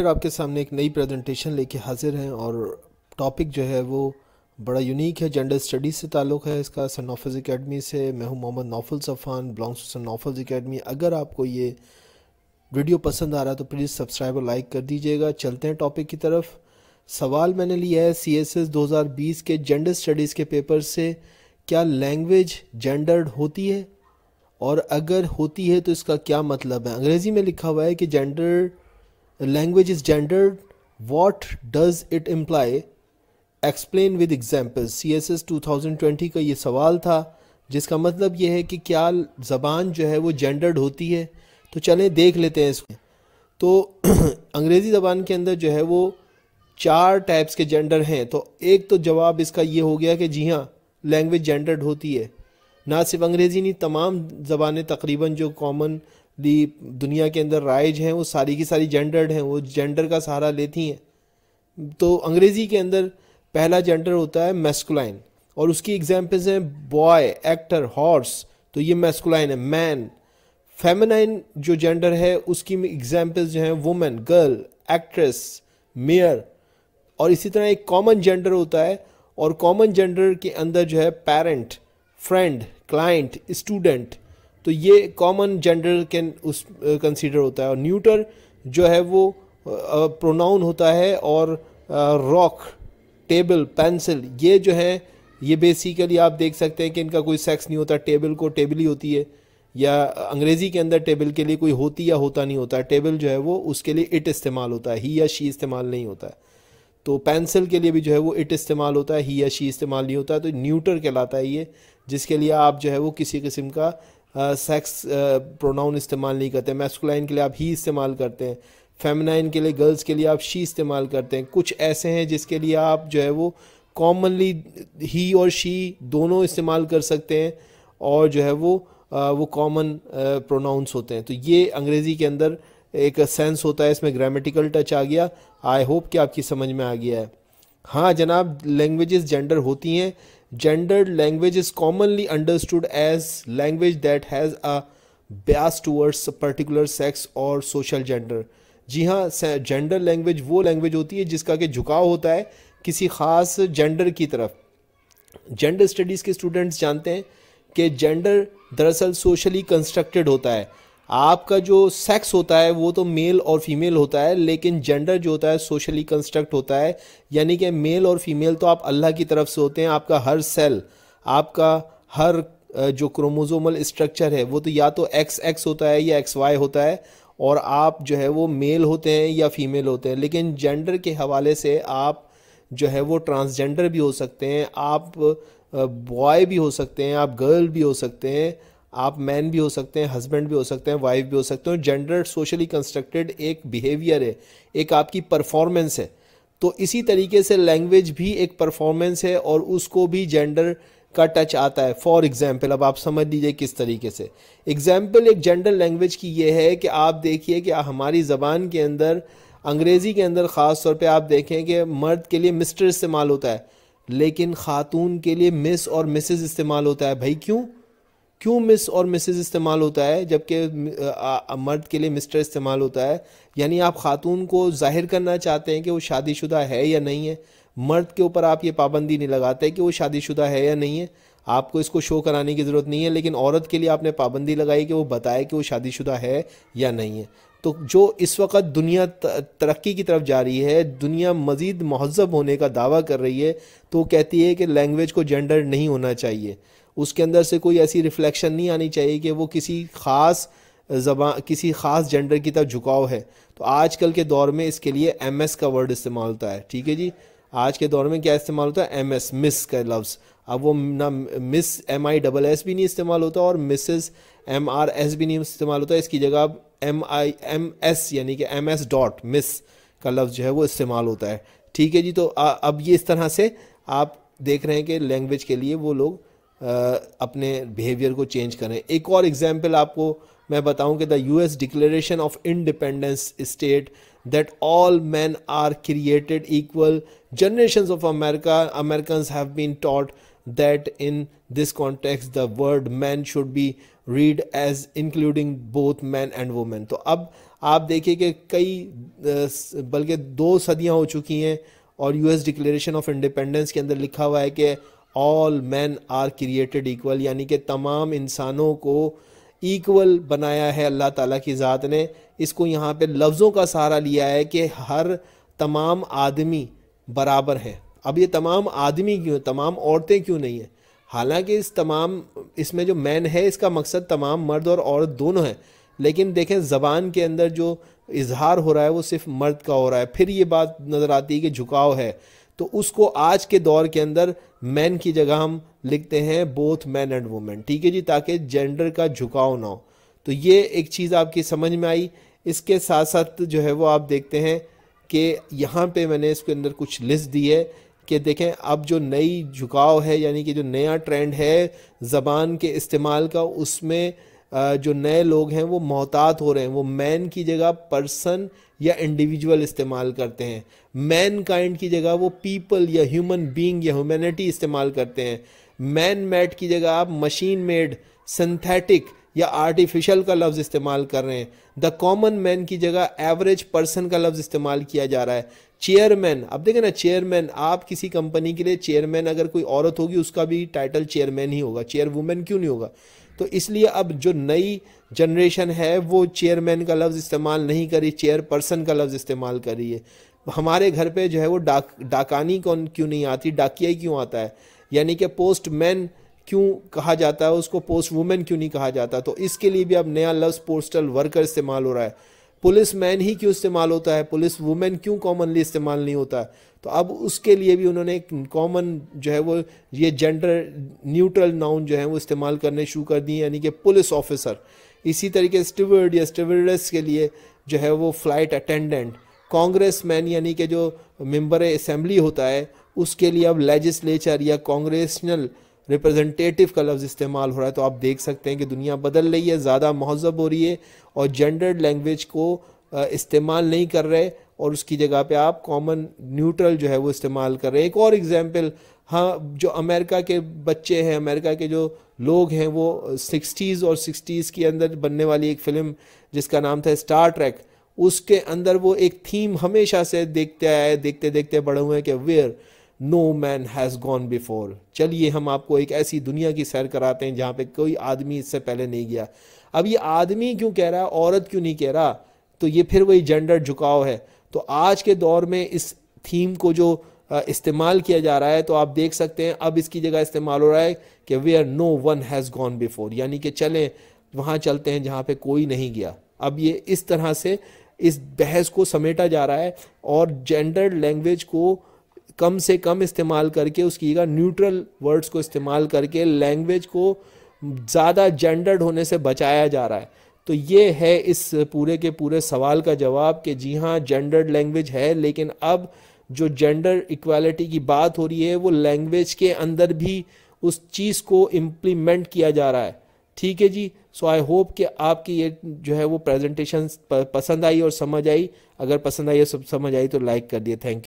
फिर आपके सामने एक नई प्रेजेंटेशन लेके हाजिर हैं और टॉपिक जो है वो बड़ा यूनिक है जेंडर स्टडीज़ से ताल्लुक़ है इसका सनाफज अकेडमी से मैं हूं मोहम्मद नौफल सफ़ान बिलोंग्स टू सनाफज अकेडमी अगर आपको ये वीडियो पसंद आ रहा है तो प्लीज़ सब्सक्राइब और लाइक कर दीजिएगा चलते हैं टॉपिक की तरफ सवाल मैंने लिया है सी एस एस दो हज़ार बीस के जेंडर स्टडीज़ के पेपर से क्या लैंग्वेज जेंडर्ड होती है और अगर होती है तो इसका क्या मतलब है अंग्रेज़ी में लिखा हुआ है कि gender language is gendered what does it imply explain with example C S S two thousand twenty का ये सवाल था जिसका मतलब ये है कि क्या ज़बान जो है वो जेंडर्ड होती है तो चलें देख लेते हैं इसमें तो अंग्रेज़ी ज़बान के अंदर जो है वो चार टाइप्स के जेंडर हैं तो एक तो जवाब इसका ये हो गया कि जी हाँ लैंग्वेज जेंडर्ड होती है ना सिर्फ अंग्रेज़ी नहीं तमाम ज़बानें तकरीबन जो कॉमन दी दुनिया के अंदर राइज हैं वो सारी की सारी जेंडर्ड हैं वो जेंडर का सहारा लेती हैं तो अंग्रेज़ी के अंदर पहला जेंडर होता है मेस्कुलाइन और उसकी एग्जाम्पल्स हैं बॉय एक्टर हॉर्स तो ये मेस्कुलाइन है मैन फेमिनाइन जो जेंडर है उसकी एग्जाम्पल्स जो हैं वुमेन गर्ल एक्ट्रेस मेयर और इसी तरह एक कॉमन जेंडर होता है और कॉमन जेंडर के अंदर जो है पेरेंट फ्रेंड क्लाइंट स्टूडेंट तो ये common gender can use consider uh, होता है और न्यूटर जो है वो प्रोनाउन uh, uh, होता है और रॉक टेबल पेंसिल ये जो है ये बेसिकली आप देख सकते हैं कि इनका कोई सेक्स नहीं होता टेबल को टेबल ही होती है या अंग्रेज़ी के अंदर टेबल के लिए कोई होती या होता नहीं होता टेबल जो है वो उसके लिए इट इस्तेमाल होता है ही या शी इस्तेमाल नहीं होता है तो पेंसिल के लिए भी जो है वो इट इस्तेमाल होता है ही या शी इस्तेमाल नहीं होता तो न्यूटर कहलाता है ये जिसके लिए आप जो है वो किसी किस्म का सेक्स प्रोनाउन इस्तेमाल नहीं करते मैस्कुलाइन के लिए आप ही इस्तेमाल करते हैं फेमनाइन के लिए गर्ल्स के लिए आप शी इस्तेमाल करते हैं कुछ ऐसे हैं जिसके लिए आप जो है वो कॉमनली ही और शी दोनों इस्तेमाल कर सकते हैं और जो है वो आ, वो कॉमन प्रोनाउंस होते हैं तो ये अंग्रेज़ी के अंदर एक सेंस होता है इसमें ग्रामेटिकल टच आ गया आई होप कि आपकी समझ में आ गया है हाँ जनाब लैंग्वेजेस जेंडर होती हैं gendered language is commonly understood as language that has a bias towards a particular sex or social gender जी हाँ जेंडर लैंग्वेज वो लैंग्वेज होती है जिसका कि झुकाव होता है किसी ख़ास जेंडर की तरफ जेंडर स्टडीज़ के स्टूडेंट्स जानते हैं कि जेंडर दरअसल सोशली कंस्ट्रक्टेड होता है आपका जो सेक्स होता है वो तो मेल और फीमेल होता है लेकिन जेंडर जो होता है सोशली कंस्ट्रक्ट होता है यानी कि मेल और फीमेल तो आप अल्लाह की तरफ से होते हैं आपका हर सेल आपका हर जो क्रोमोजोमल स्ट्रक्चर है वो तो या तो एक्स एक्स होता है या एक्स वाई होता है और आप जो है वो मेल होते हैं या फीमेल होते हैं लेकिन जेंडर के हवाले से आप जो है वो ट्रांसजेंडर भी हो सकते हैं आप बॉय भी हो सकते हैं आप गर्ल भी हो सकते हैं आप मैन भी हो सकते हैं हस्बैंड भी हो सकते हैं वाइफ भी हो सकते हैं जेंडर सोशली कंस्ट्रक्टेड एक बिहेवियर है एक आपकी परफॉर्मेंस है तो इसी तरीके से लैंग्वेज भी एक परफॉर्मेंस है और उसको भी जेंडर का टच आता है फॉर एग्ज़ाम्पल अब आप समझ लीजिए किस तरीके से एग्ज़ाम्पल एक जेंडर लैंग्वेज की यह है कि आप देखिए कि हमारी ज़बान के अंदर अंग्रेज़ी के अंदर ख़ास तौर पे आप देखें कि मर्द के लिए मिस्टर इस्तेमाल होता है लेकिन ख़ातून के लिए मिस और मिसेज इस्तेमाल होता है भाई क्यों क्यों मिस और मिसेज इस्तेमाल होता है जबकि मर्द के लिए मिस्टर इस्तेमाल होता है यानी आप ख़ातून को जाहिर करना चाहते हैं कि वो शादीशुदा है या नहीं है मर्द के ऊपर आप ये पाबंदी नहीं लगाते कि वो शादीशुदा है या नहीं है आपको इसको शो कराने की ज़रूरत नहीं है लेकिन औरत के लिए आपने पाबंदी लगाई कि वो बताए कि वो शादीशुदा है या नहीं है तो जो इस वक्त दुनिया तरक्की की तरफ जा रही है दुनिया मज़ीद महजब होने का दावा कर रही है तो वो कहती है कि लैंग्वेज को जेंडर नहीं होना चाहिए उसके अंदर से कोई ऐसी रिफ्लेक्शन नहीं आनी चाहिए कि वो किसी ख़ास जबा किसी ख़ास जेंडर की तरफ झुकाव है तो आजकल के दौर में इसके लिए एम एस का वर्ड इस्तेमाल होता है ठीक है जी आज के दौर में क्या इस्तेमाल होता है एम एस मिस का लफ्ज़ अब वो ना miss M I double S भी नहीं इस्तेमाल होता और मिसेस एम आर एस भी नहीं इस्तेमाल होता इसकी जगह अब एम आई एम एस यानी कि एम एस डॉट मिस का लफ्ज़ जो है वो इस्तेमाल होता है ठीक है जी तो आ, अब ये इस तरह से आप देख रहे हैं कि लैंग्वेज के लिए वो लोग अपने बिहेवियर को चेंज करें एक और एग्जाम्पल आपको मैं बताऊं कि the U S Declaration of Independence state that all man are created equal generation of America American have been taught that in this context the word man should be read as including both man and women तो अब आप देखिए कि कई बल्कि दो सदियाँ हो चुकी हैं और U S Declaration of Independence के अंदर लिखा हुआ है कि all man are created equal यानी कि तमाम इंसानों को इक्वल बनाया है अल्लाह ताला की ज़ात ने इसको यहाँ पे लफ्ज़ों का सहारा लिया है कि हर तमाम आदमी बराबर है अब ये तमाम आदमी क्यों तमाम औरतें क्यों नहीं है हालांकि इस तमाम इसमें जो मैन है इसका मकसद तमाम मर्द और औरत दोनों है लेकिन देखें ज़बान के अंदर जो इजहार हो रहा है वो सिर्फ मर्द का हो रहा है फिर ये बात नज़र आती है कि झुकाव है तो उसको आज के दौर के अंदर मैन की जगह हम लिखते हैं बोथ मैन एंड वुमेन ठीक है जी ताकि जेंडर का झुकाव ना हो तो ये एक चीज़ आपकी समझ में आई इसके साथ साथ जो है वो आप देखते हैं कि यहाँ पे मैंने इसके अंदर कुछ लिस्ट दी है कि देखें अब जो नई झुकाव है यानी कि जो नया ट्रेंड है ज़बान के इस्तेमाल का उसमें जो नए लोग हैं वो मोहतात हो रहे हैं वो मैन की जगह पर्सन या इंडिविजुअल इस्तेमाल करते हैं मैन काइंड की जगह वो पीपल या ह्यूमन बीइंग या ह्यूमैनिटी इस्तेमाल करते हैं मैन मेड की जगह आप मशीन मेड सिंथेटिक या आर्टिफिशियल का लफ्ज़ इस्तेमाल कर रहे हैं द कॉमन मैन की जगह एवरेज पर्सन का लफ्ज़ इस्तेमाल किया जा रहा है चेयरमैन अब देखें ना चेयरमैन आप किसी कंपनी के लिए चेयरमैन अगर कोई औरत होगी उसका भी टाइटल चेयरमैन ही होगा चेयर वुमेन क्यों नहीं होगा तो इसलिए अब जो नई जनरेशन है वो चेयरमैन का लफ्ज़ इस्तेमाल नहीं करी चेयरपर्सन का लफ्ज़ इस्तेमाल करी है हमारे घर पे जो है वो डाक डाकानी कौन क्यों नहीं आती डाकिया क्यों आता है यानी कि पोस्ट मैन क्यों कहा जाता है उसको पोस्ट वुमेन क्यों नहीं कहा जाता तो इसके लिए भी अब नया लफ्ज़ पोस्टल वर्कर इस्तेमाल हो रहा है पुलिस मैन ही क्यों इस्तेमाल होता है पुलिस वुमेन क्यों कॉमनली इस्तेमाल नहीं होता है तो अब उसके लिए भी उन्होंने एक कॉमन जो है वो ये जेंडर न्यूट्रल नाउन जो है वो इस्तेमाल करने शुरू कर दिए यानी कि पुलिस ऑफिसर इसी तरीके स्टिवर्ड या स्टिवर्डस के लिए जो है वो फ्लाइट अटेंडेंट कांग्रेस मैन यानी कि जो मेम्बर असम्बली होता है उसके लिए अब लेजिस्लेचर या कांग्रेसनल रिप्रेजेंटेटिव का लफ्ज़ इस्तेमाल हो रहा है तो आप देख सकते हैं कि दुनिया बदल रही है ज़्यादा महजब हो रही है और जेंडर लैंग्वेज को इस्तेमाल नहीं कर रहे और उसकी जगह पे आप कॉमन न्यूट्रल जो है वो इस्तेमाल कर रहे हैं एक और एग्जांपल हाँ जो अमेरिका के बच्चे हैं अमेरिका के जो लोग हैं वो सिक्सटीज़ और सिक्सटीज़ के अंदर बनने वाली एक फ़िल्म जिसका नाम था स्टार ट्रैक उसके अंदर वो एक थीम हमेशा से देखते आए देखते देखते बड़े हुए हैं कि where no man has gone before चलिए हम आपको एक ऐसी दुनिया की सैर कराते हैं जहाँ पे कोई आदमी इससे पहले नहीं गया अब ये आदमी क्यों कह रहा है औरत क्यों नहीं कह रहा तो ये फिर वही जेंडर झुकाव है तो आज के दौर में इस थीम को जो इस्तेमाल किया जा रहा है तो आप देख सकते हैं अब इसकी जगह इस्तेमाल हो रहा है कि we are no one has gone before यानी कि चलें वहाँ चलते हैं जहाँ पे कोई नहीं गया अब ये इस तरह से इस बहस को समेटा जा रहा है और जेंडर लैंग्वेज को कम से कम इस्तेमाल करके उसकी जगह न्यूट्रल वर्ड्स को इस्तेमाल करके लैंग्वेज को ज़्यादा जेंडर्ड होने से बचाया जा रहा है तो ये है इस पूरे के पूरे सवाल का जवाब कि जी हाँ जेंडर्ड लैंग्वेज है लेकिन अब जो जेंडर इक्वालिटी की बात हो रही है वो लैंग्वेज के अंदर भी उस चीज़ को इम्प्लीमेंट किया जा रहा है ठीक है जी सो आई होप कि आपकी ये जो है वो प्रेजेंटेशन पसंद आई और समझ आई अगर पसंद आई और समझ आई तो लाइक कर दिए थैंक यू